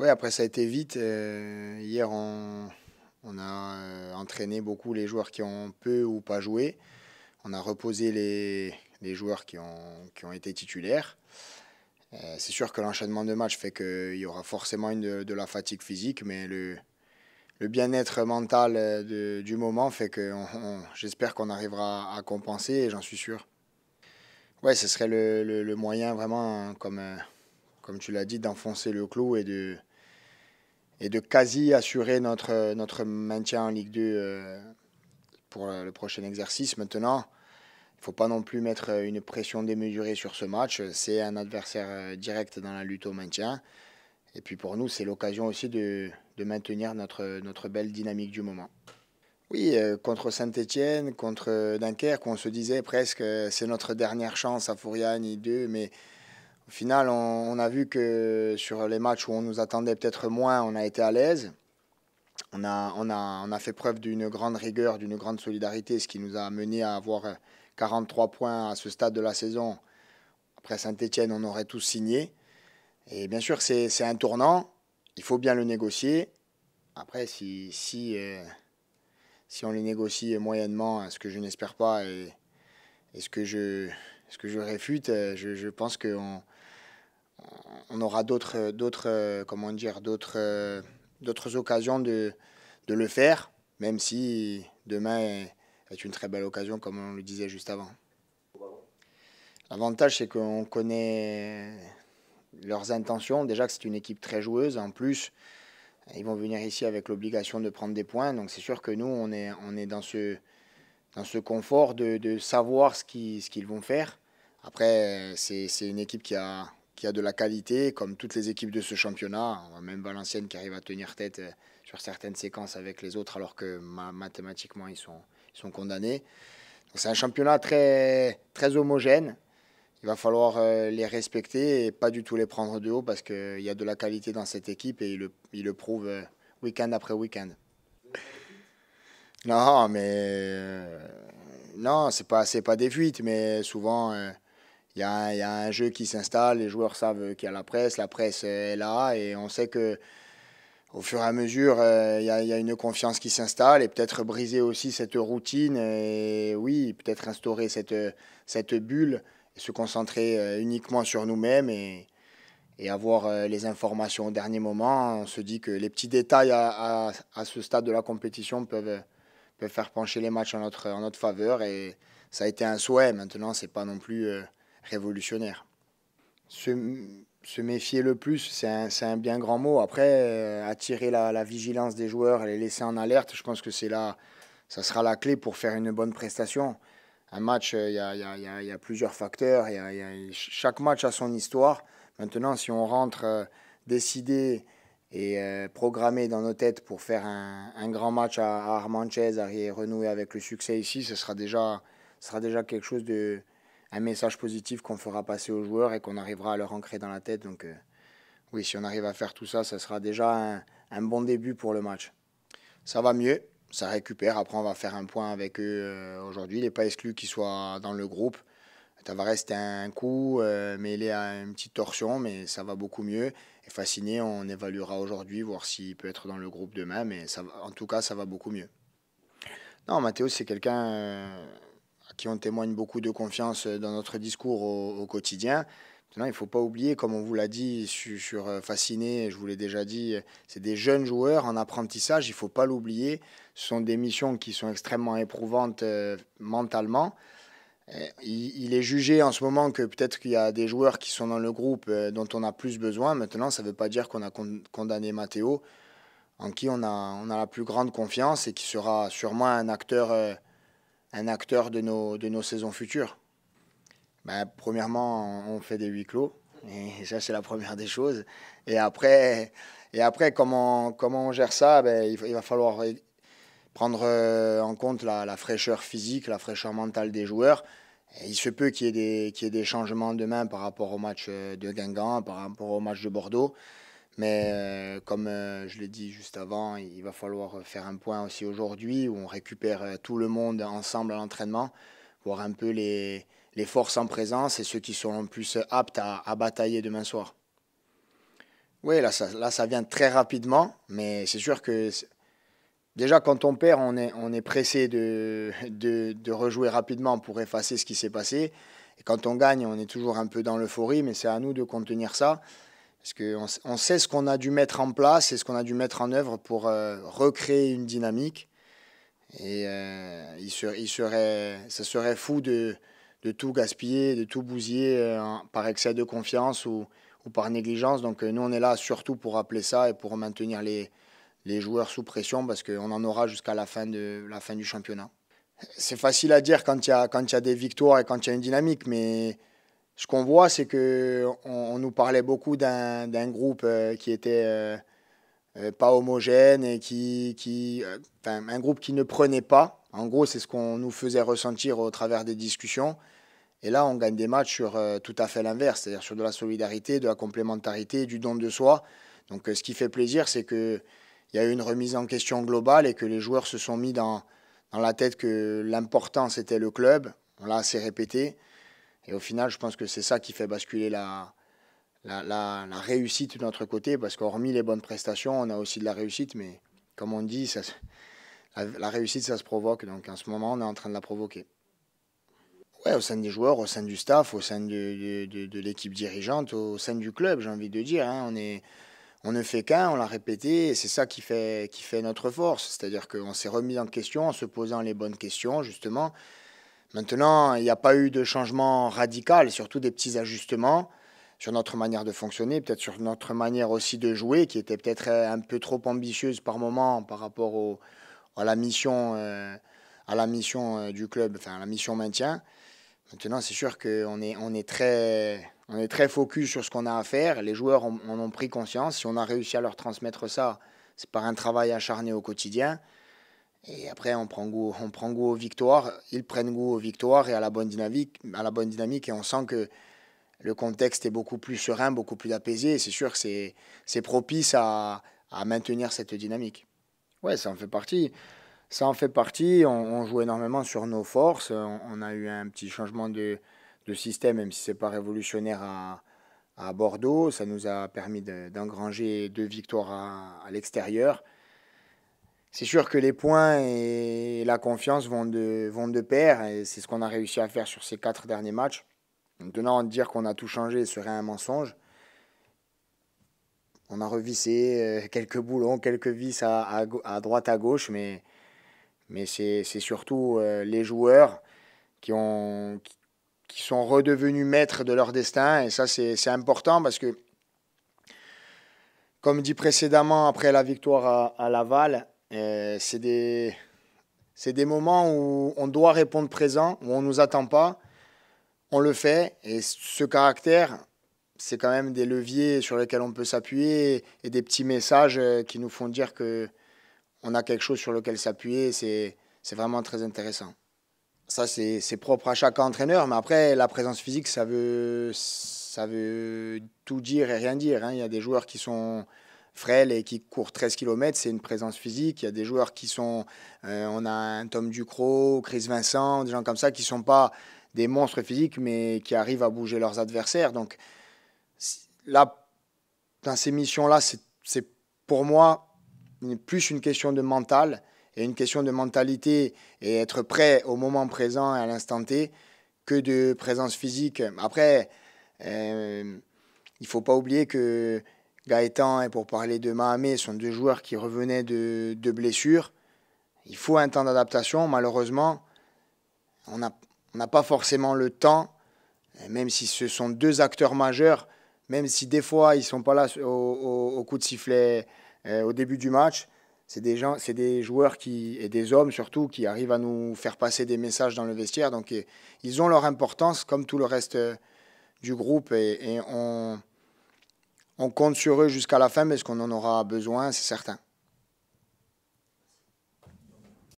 Oui, après ça a été vite. Euh, hier, on, a euh, entraîné beaucoup les joueurs qui ont peu ou pas joué. On a reposé les, joueurs qui ont, ont été titulaires. Euh, c'est sûr que l'enchaînement de matchs fait qu'il y aura forcément une de, la fatigue physique, mais le, le bien-être mental du moment fait que j'espère qu'on arrivera à, compenser et j'en suis sûr. Ouais, ce serait le, moyen vraiment, comme, comme tu l'as dit, d'enfoncer le clou et de, et de quasi assurer notre, notre maintien en Ligue 2 euh, pour euh, le prochain exercice. Maintenant, il ne faut pas non plus mettre euh, une pression démesurée sur ce match. C'est un adversaire direct dans la lutte au maintien. Et puis pour nous, c'est l'occasion aussi de, de, maintenir notre, notre belle dynamique du moment. Oui, contre Saint-Etienne, contre Dunkerque, on se disait presque c'est notre dernière chance à Ligue 2, mais au final, on, a vu que sur les matchs où on nous attendait peut-être moins, on a été à l'aise. On a, on, a, on a fait preuve d'une grande rigueur, d'une grande solidarité, ce qui nous a mené à avoir 43 points à ce stade de la saison. Après Saint-Etienne, on aurait tous signé. Et bien sûr, c'est un tournant. Il faut bien le négocier. Après, si, si, euh, on le négocie moyennement, ce que je n'espère pas, et ce que je, ce que je réfute, euh, je, pense qu'on on aura d'autres, d'autres, euh, comment dire, d'autres, euh, d'autres occasions de, de le faire, même si demain est une très belle occasion, comme on le disait juste avant. L'avantage, c'est qu'on connaît leurs intentions. Déjà que c'est une équipe très joueuse. En plus, ils vont venir ici avec l'obligation de prendre des points. Donc c'est sûr que nous, on est, on est dans ce dans ce confort de, de savoir ce qu'ils ce qu'ils vont faire. Après, c'est une équipe qui a, qui a de la qualité, comme toutes les équipes de ce championnat. On même Valenciennes qui arrive à tenir tête euh, sur certaines séquences avec les autres, alors que mathématiquement, ils sont, ils sont condamnés. C'est un championnat très, très homogène. Il va falloir euh, les respecter et pas du tout les prendre de haut parce qu'il y a de la qualité dans cette équipe et ils le, ils le prouvent euh, week-end après week-end. Non, mais non, c'est pas, pas des fuites, mais souvent, euh, il y, a un jeu qui s'installe, les joueurs savent qu'il y a la presse, la presse euh, est là, et on sait que au fur et à mesure, euh, il y, a une confiance qui s'installe, et peut-être briser aussi cette routine, et oui, peut-être instaurer cette, cette bulle, et se concentrer uniquement sur nous-mêmes, et, et avoir les informations au dernier moment. On se dit que les petits détails à ce stade de la compétition peuvent peut faire pencher les matchs en notre, en notre faveur. Et ça a été un souhait. Maintenant, c'est pas non plus euh, révolutionnaire. Se, se, méfier le plus, c'est un, un, bien grand mot. Après, euh, attirer la, la, vigilance des joueurs, les laisser en alerte, je pense que c'est là, ça sera la clé pour faire une bonne prestation. Un match, euh, il y, a, y, a, y, a, plusieurs facteurs. Y chaque match a son histoire. Maintenant, si on rentre décidé et euh, programmer dans nos têtes pour faire un, grand match à, à Armanchez et renouer avec le succès ici, ce sera déjà, sera déjà quelque chose de un message positif qu'on fera passer aux joueurs et qu'on arrivera à leur ancrer dans la tête. Donc euh, oui, si on arrive à faire tout ça, ce sera déjà un, bon début pour le match. Ça va mieux, ça récupère. Après, on va faire un point avec eux euh, aujourd'hui. Il n'est pas exclu qu'ils soient dans le groupe. Ça va rester un coup, mêlé à une petite torsion, mais ça va beaucoup mieux fasciné. On évaluera aujourd'hui, voir s'il peut être dans le groupe demain, mais ça, en tout cas, ça va beaucoup mieux. Non, Mathéo, c'est quelqu'un euh, à qui on témoigne beaucoup de confiance euh, dans notre discours au, quotidien. Maintenant, il ne faut pas oublier, comme on vous l'a dit sur, euh, Fasciné, je vous l'ai déjà dit, c'est des jeunes joueurs en apprentissage, il ne faut pas l'oublier. Ce sont des missions qui sont extrêmement éprouvantes mentalement. Euh, il, est jugé en ce moment que peut-être qu'il y a des joueurs qui sont dans le groupe euh, dont on a plus besoin. Maintenant, ça ne veut pas dire qu'on a condamné Matteo, en qui on a, on a la plus grande confiance et qui sera sûrement un acteur, euh, un acteur de, nos, de nos saisons futures. Ben, premièrement, on fait des huis clos. Et ça, c'est la première des choses. Et après, et après comment, comment on gère ça ben, il, va falloir prendre euh, en compte la, fraîcheur physique, la fraîcheur mentale des joueurs. il se peut qu'il y, ait des changements demain par rapport au match euh, de Guingamp, par rapport au match de Bordeaux. Mais euh, comme je l'ai dit juste avant, il va falloir faire un point aussi aujourd'hui où on récupère tout le monde ensemble à l'entraînement, voir un peu les, les, forces en présence et ceux qui seront plus aptes à, batailler demain soir. Oui, là là, ça vient très rapidement, mais c'est sûr que Déjà, quand on perd, on est, pressé de, rejouer rapidement pour effacer ce qui s'est passé. Et quand on gagne, on est toujours un peu dans l'euphorie, mais c'est à nous de contenir ça. Parce qu'on on sait ce qu'on a dû mettre en place et ce qu'on a dû mettre en œuvre pour euh, recréer une dynamique. Et euh, il, serait, ça serait fou de, tout gaspiller, de tout bousiller euh, par excès de confiance ou, ou par négligence. Donc nous, on est là surtout pour rappeler ça et pour maintenir les, les joueurs sous pression parce qu'on en aura jusqu'à la, fin de, la fin du championnat. C'est facile à dire quand il y, a, quand y a des victoires et quand il y a une dynamique, mais ce qu'on voit, c'est qu'on on nous parlait beaucoup d'un groupe euh, qui était euh, euh, pas homogène et qui, qui un groupe qui ne prenait pas. En gros, c'est ce qu'on nous faisait ressentir au travers des discussions. Et là, on gagne des matchs sur tout à fait l'inverse, c'est-à-dire sur de la solidarité, de la complémentarité, du don de soi. Donc, ce qui fait plaisir, c'est que il y a eu une remise en question globale et que les joueurs se sont mis dans, dans la tête que l'important c'était le club. On l'a assez répété. Et au final, je pense que c'est ça qui fait basculer la, la, réussite de notre côté, parce qu'hormis les bonnes prestations, on a aussi de la réussite, mais comme on dit, ça, la, réussite, ça se provoque. Donc en ce moment, on est en train de la provoquer. Ouais, au sein des joueurs, au sein du staff, au sein de, l'équipe dirigeante, au sein du club, j'ai envie de dire. Hein. on est on ne fait qu'un, on l'a répété, et c'est ça qui fait, qui fait notre force. C'est-à-dire qu'on s'est remis en question en se posant les bonnes questions, justement. Maintenant, il n'y a pas eu de changement radical, surtout des petits ajustements sur notre manière de fonctionner, peut-être sur notre manière aussi de jouer, qui était peut-être euh, un peu trop ambitieuse par moment par rapport à la mission, euh, à la mission euh, du club, enfin à la mission maintien. Maintenant, c'est sûr qu'on est, on est très on est très focus sur ce qu'on a à faire. Les joueurs en, ont pris conscience. Si on a réussi à leur transmettre ça, c'est par un travail acharné au quotidien. Et après, on prend goût, on prend goût aux victoires. Ils prennent goût aux victoires et à la bonne dynamique, à la bonne dynamique. Et on sent que le contexte est beaucoup plus serein, beaucoup plus apaisé. C'est sûr que c'est propice à, maintenir cette dynamique. Oui, ça en fait partie. Ça en fait partie. On, joue énormément sur nos forces. on a eu un petit changement de, de système, même si ce n'est pas révolutionnaire à, Bordeaux. Ça nous a permis d'engranger deux victoires à, l'extérieur. C'est sûr que les points et la confiance vont de, vont de pair, et c'est ce qu'on a réussi à faire sur ces quatre derniers matchs. Maintenant, dire qu'on a tout changé serait un mensonge. On a revissé euh, quelques boulons, quelques vis à, à, droite, à gauche, mais, mais c'est surtout euh, les joueurs qui ont, qui sont redevenus maîtres de leur destin. Et ça, c'est important parce que, comme dit précédemment, après la victoire à, à Laval, euh, c'est des, des moments où on doit répondre présent, où on ne nous attend pas. On le fait. Et ce caractère, c'est quand même des leviers sur lesquels on peut s'appuyer et des petits messages euh, qui nous font dire que on a quelque chose sur lequel s'appuyer. C'est vraiment très intéressant ça c'est propre à chaque entraîneur, mais après la présence physique, ça veut, ça veut tout dire et rien dire. Hein. Il y a des joueurs qui sont frêles et qui courent 13 km, c'est une présence physique. Il y a des joueurs qui sont, euh, on a un Tom Ducrot, Chris Vincent, des gens comme ça qui sont pas des monstres physiques, mais qui arrivent à bouger leurs adversaires. Donc là, dans ces missions-là, c'est pour moi plus une question de mental et une question de mentalité et être prêt au moment présent et à l'instant T que de présence physique. Après, il euh, il faut pas oublier que Gaëtan et pour parler de Mahamé sont deux joueurs qui revenaient de, blessures. Il faut un temps d'adaptation. Malheureusement, on n'a pas forcément le temps, même si ce sont deux acteurs majeurs, même si des fois ils ne sont pas là au, coup de sifflet euh, au début du match c'est des gens, c'est des joueurs qui et des hommes surtout qui arrivent à nous faire passer des messages dans le vestiaire. Donc ils ont leur importance comme tout le reste euh, du groupe et, on, on compte sur eux jusqu'à la fin parce qu'on en aura besoin, c'est certain.